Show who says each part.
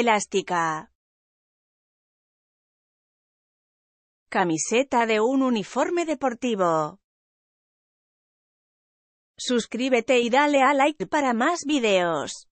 Speaker 1: Elástica. Camiseta de un uniforme deportivo. Suscríbete y dale a like para más videos.